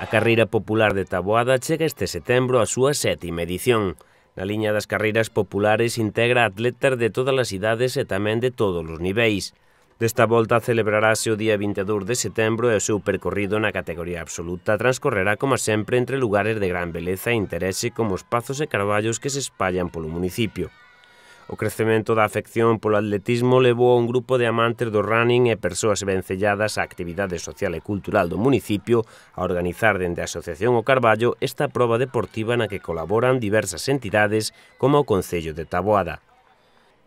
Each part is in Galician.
A carreira popular de Taboada chega este setembro á súa sétima edición. Na liña das carreiras populares integra atletas de todas as idades e tamén de todos os niveis. Desta volta celebrarase o día 22 de setembro e o seu percorrido na categoría absoluta transcorrerá como sempre entre lugares de gran beleza e interese como os pazos e carballos que se espallan polo municipio. O crecemento da afección polo atletismo levou a un grupo de amantes do running e persoas vencelladas á actividade social e cultural do municipio a organizar dende a Asociación O Carballo esta proba deportiva na que colaboran diversas entidades como o Concello de Taboada.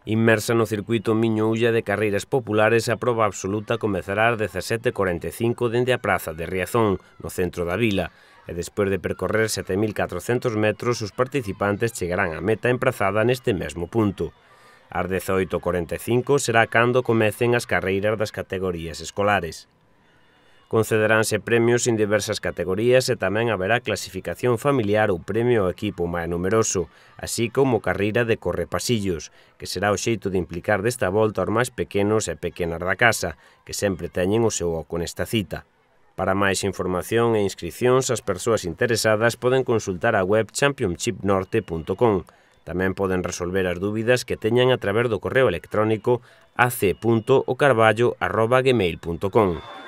Inmersa no circuito Miño Ulla de carreiras populares, a proba absoluta comezará ás 17.45 dende a Praza de Riazón, no centro da vila, e despois de percorrer 7.400 metros, os participantes chegarán á meta emprazada neste mesmo punto. Ás 18.45 será cando comecen as carreiras das categorías escolares. Concederánse premios en diversas categorías e tamén haberá clasificación familiar ou premio ao equipo máis numeroso, así como carreira de correpasillos, que será o xeito de implicar desta volta aos máis pequenos e pequenas da casa, que sempre teñen o seu oco nesta cita. Para máis información e inscripcións, as persoas interesadas poden consultar a web championshipnorte.com, Tamén poden resolver as dúbidas que teñan a través do correo electrónico ac.ocarballo.gmail.com.